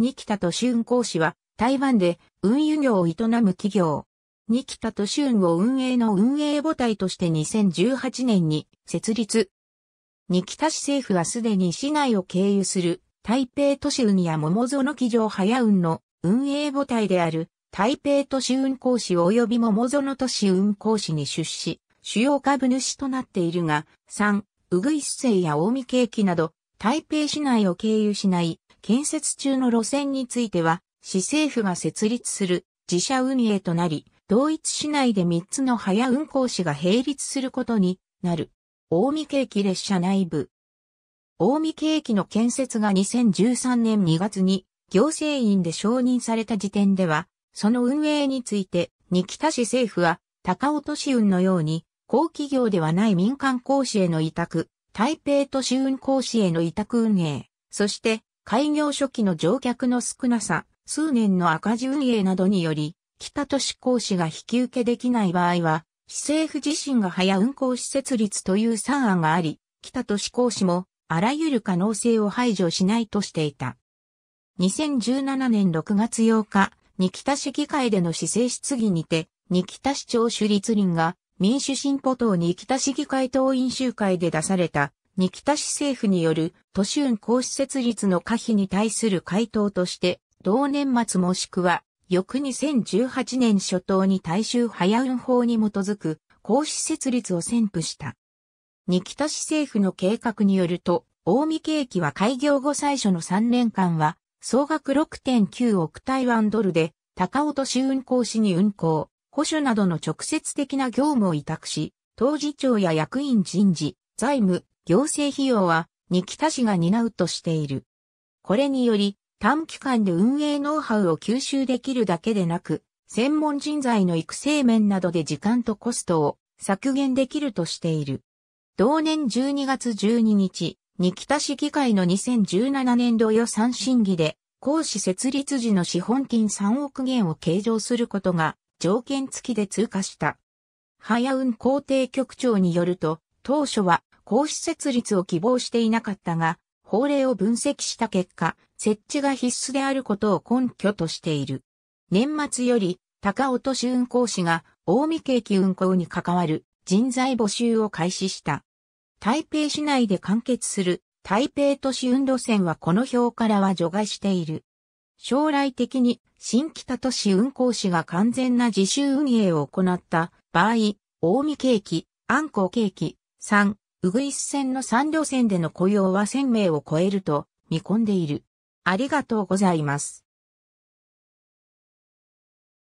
ニキタとシュン講師は、台湾で運輸業を営む企業。ニキタとシュンを運営の運営母体として2018年に設立。ニキタ市政府はすでに市内を経由する台北都市運や桃園機場早運の運営母体である台北都市運行士及び桃園都市運行士に出資、主要株主となっているが、3、うぐいす製や大見ケーキなど、台北市内を経由しない建設中の路線については、市政府が設立する自社運営となり、同一市内で3つの早運行士が並立することになる。大見景気列車内部。大見景気の建設が2013年2月に行政院で承認された時点では、その運営について、日北市政府は高尾都市運のように、高企業ではない民間講師への委託、台北都市運講師への委託運営、そして開業初期の乗客の少なさ、数年の赤字運営などにより、北都市公市が引き受けできない場合は、市政府自身が早運行施設立という3案があり、北都市公市もあらゆる可能性を排除しないとしていた。2017年6月8日、に北市議会での市政質疑にて、に北市長主立林が民主進歩党に北市議会党員集会で出されたに北市政府による都市運行施設立の可否に対する回答として、同年末もしくは、翌2018年初頭に大衆早運法に基づく、公施設立を宣布した。に北市政府の計画によると、大見景気は開業後最初の3年間は、総額6.9億台湾ドルで、高尾都市運行市に運行、保守などの直接的な業務を委託し、当事長や役員人事、財務、行政費用は、二北市が担うとしている。これにより、短期間で運営ノウハウを吸収できるだけでなく、専門人材の育成面などで時間とコストを削減できるとしている。同年12月12日、二北市議会の2017年度予算審議で、講師設立時の資本金3億元を計上することが条件付きで通過した。早運工程局長によると、当初は公私設立を希望していなかったが、法令を分析した結果、設置が必須であることを根拠としている。年末より、高尾都市運行士が、大見景気運行に関わる人材募集を開始した。台北市内で完結する台北都市運路線はこの表からは除外している。将来的に新北都市運行士が完全な自主運営を行った場合、大見景気、安港景気、3、ウグイス線の三路線での雇用は1000名を超えると見込んでいる。ありがとうございます。